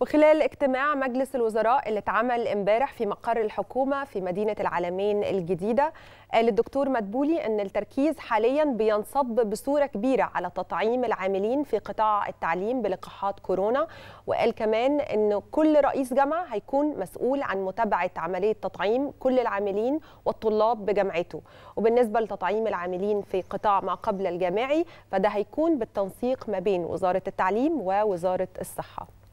وخلال اجتماع مجلس الوزراء اللي اتعمل امبارح في مقر الحكومه في مدينه العالمين الجديده قال الدكتور مدبولي ان التركيز حاليا بينصب بصوره كبيره على تطعيم العاملين في قطاع التعليم بلقاحات كورونا وقال كمان ان كل رئيس جامعه هيكون مسؤول عن متابعه عمليه تطعيم كل العاملين والطلاب بجامعته وبالنسبه لتطعيم العاملين في قطاع ما قبل الجامعي فده هيكون بالتنسيق ما بين وزاره التعليم ووزاره الصحه